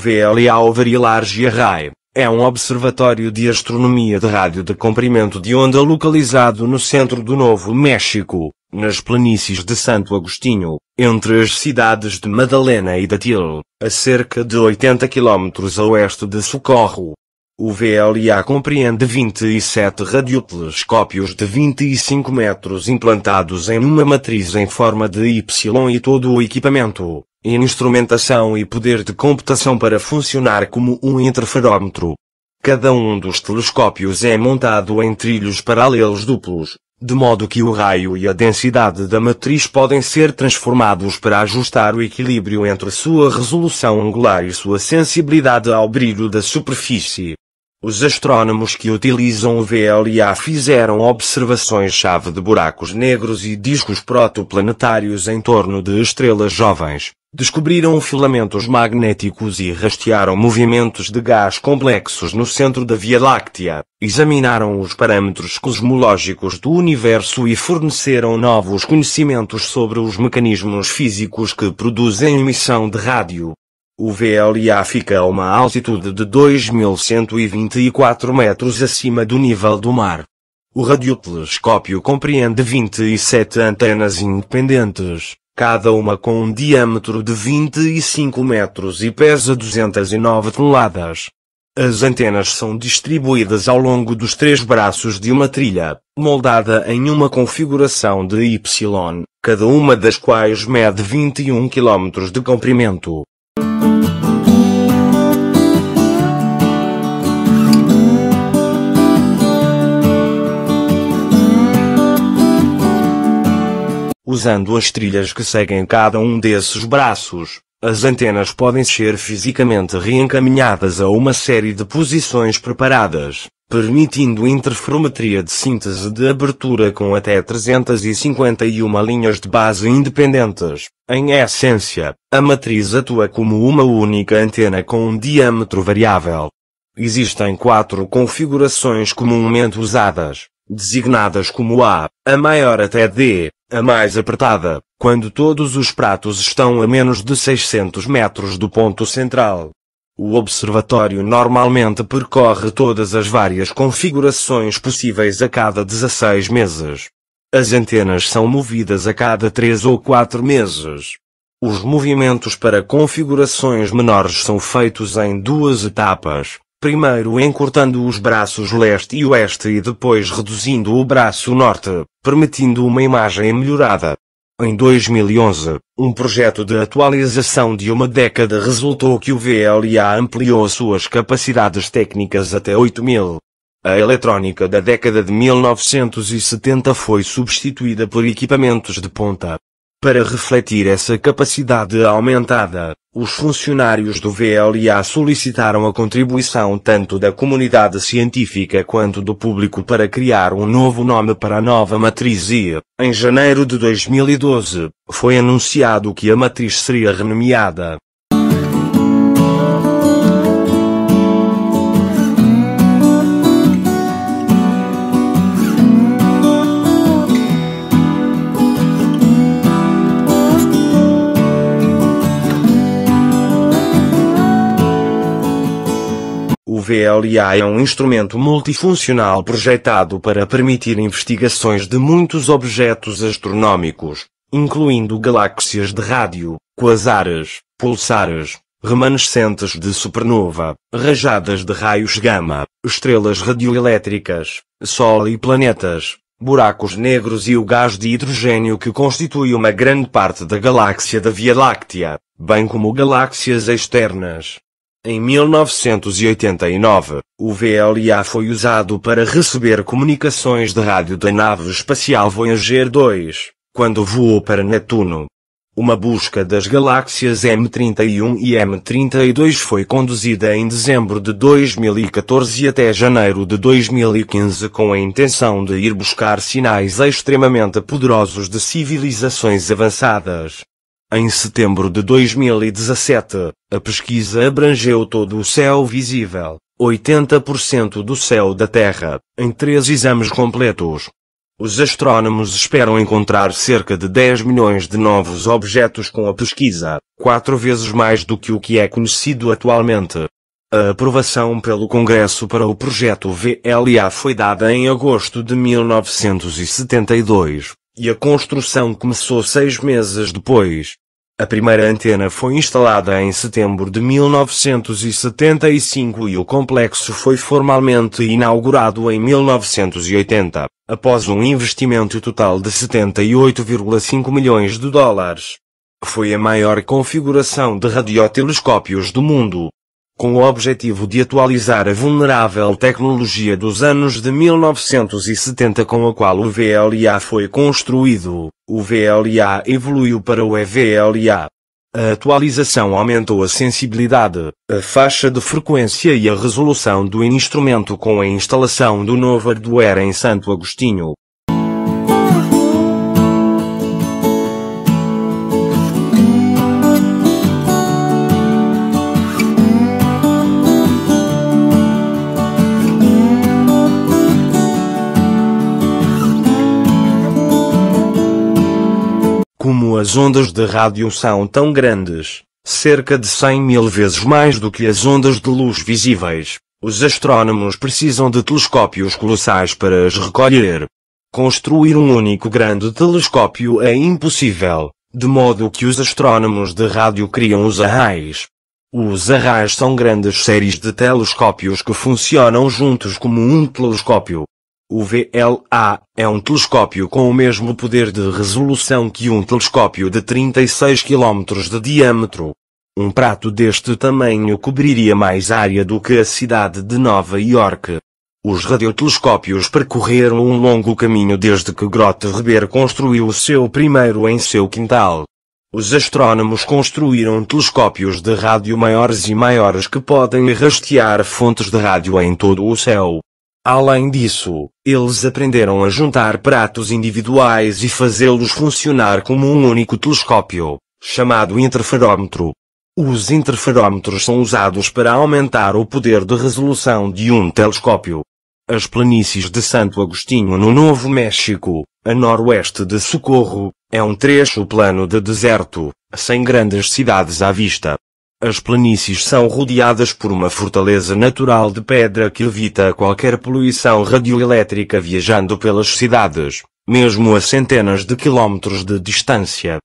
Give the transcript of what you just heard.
O VLA e Large Array) É um observatório de astronomia de rádio de comprimento de onda localizado no centro do Novo México, nas planícies de Santo Agostinho, entre as cidades de Madalena e Datil, a cerca de 80 km a oeste de Socorro. O VLA compreende 27 radiotelescópios de 25 metros implantados em uma matriz em forma de Y e todo o equipamento, instrumentação e poder de computação para funcionar como um interferómetro. Cada um dos telescópios é montado em trilhos paralelos duplos, de modo que o raio e a densidade da matriz podem ser transformados para ajustar o equilíbrio entre sua resolução angular e sua sensibilidade ao brilho da superfície. Os astrônomos que utilizam o VLA fizeram observações-chave de buracos negros e discos protoplanetários em torno de estrelas jovens. Descobriram filamentos magnéticos e rastearam movimentos de gás complexos no centro da Via Láctea. Examinaram os parâmetros cosmológicos do universo e forneceram novos conhecimentos sobre os mecanismos físicos que produzem emissão de rádio. O VLA fica a uma altitude de 2124 metros acima do nível do mar. O radiotelescópio compreende 27 antenas independentes cada uma com um diâmetro de 25 metros e pesa 209 toneladas. As antenas são distribuídas ao longo dos três braços de uma trilha, moldada em uma configuração de Y, cada uma das quais mede 21 km de comprimento. usando as trilhas que seguem cada um desses braços. As antenas podem ser fisicamente reencaminhadas a uma série de posições preparadas, permitindo interferometria de síntese de abertura com até 351 linhas de base independentes. Em essência, a matriz atua como uma única antena com um diâmetro variável. Existem quatro configurações comumente usadas, designadas como A, a maior até D, a mais apertada, quando todos os pratos estão a menos de 600 metros do ponto central. O observatório normalmente percorre todas as várias configurações possíveis a cada 16 meses. As antenas são movidas a cada 3 ou 4 meses. Os movimentos para configurações menores são feitos em duas etapas, primeiro encurtando os braços leste e oeste e depois reduzindo o braço norte, permitindo uma imagem melhorada. Em 2011, um projeto de atualização de uma década resultou que o VLA ampliou suas capacidades técnicas até 8000. A eletrónica da década de 1970 foi substituída por equipamentos de ponta, para refletir essa capacidade aumentada, os funcionários do VLA solicitaram a contribuição tanto da comunidade científica quanto do público para criar um novo nome para a nova matriz e, em janeiro de 2012, foi anunciado que a matriz seria renomeada VLA é um instrumento multifuncional projetado para permitir investigações de muitos objetos astronômicos, incluindo galáxias de rádio, quasares, pulsares, remanescentes de supernova, rajadas de raios gama, estrelas radioelétricas, Sol e planetas, buracos negros e o gás de hidrogênio que constitui uma grande parte da galáxia da Via Láctea, bem como galáxias externas. Em 1989, o VLA foi usado para receber comunicações de rádio da nave espacial Voyager 2, quando voou para Netuno. Uma busca das galáxias M31 e M32 foi conduzida em dezembro de 2014 até janeiro de 2015 com a intenção de ir buscar sinais extremamente poderosos de civilizações avançadas. Em setembro de 2017, a pesquisa abrangeu todo o céu visível, 80% do céu da Terra, em três exames completos. Os astrónomos esperam encontrar cerca de 10 milhões de novos objetos com a pesquisa, quatro vezes mais do que o que é conhecido atualmente. A aprovação pelo Congresso para o projeto VLA foi dada em agosto de 1972 e a construção começou seis meses depois. A primeira antena foi instalada em setembro de 1975 e o complexo foi formalmente inaugurado em 1980, após um investimento total de 78,5 milhões de dólares. Foi a maior configuração de radiotelescópios do mundo, com o objetivo de atualizar a vulnerável tecnologia dos anos de 1970 com a qual o VLA foi construído. O VLA evoluiu para o EVLA. A atualização aumentou a sensibilidade, a faixa de frequência e a resolução do instrumento com a instalação do novo hardware em Santo Agostinho. como as ondas de rádio são tão grandes, cerca de 100 mil vezes mais do que as ondas de luz visíveis, os astrônomos precisam de telescópios colossais para as recolher. Construir um único grande telescópio é impossível, de modo que os astrônomos de rádio criam os arrais. Os arrais são grandes séries de telescópios que funcionam juntos como um telescópio, o VLA é um telescópio com o mesmo poder de resolução que um telescópio de 36 km de diâmetro. Um prato deste tamanho cobriria mais área do que a cidade de Nova York. Os radiotelescópios percorreram um longo caminho desde que Grote Reber construiu o seu primeiro em seu quintal. Os astrônomos construíram telescópios de rádio maiores e maiores que podem rastear fontes de rádio em todo o céu. Além disso, eles aprenderam a juntar pratos individuais e fazê-los funcionar como um único telescópio, chamado interferômetro. Os interferômetros são usados para aumentar o poder de resolução de um telescópio. As planícies de Santo Agostinho no Novo México, a noroeste de Socorro, é um trecho plano de deserto, sem grandes cidades à vista. As planícies são rodeadas por uma fortaleza natural de pedra que evita qualquer poluição radioelétrica viajando pelas cidades, mesmo a centenas de quilómetros de distância.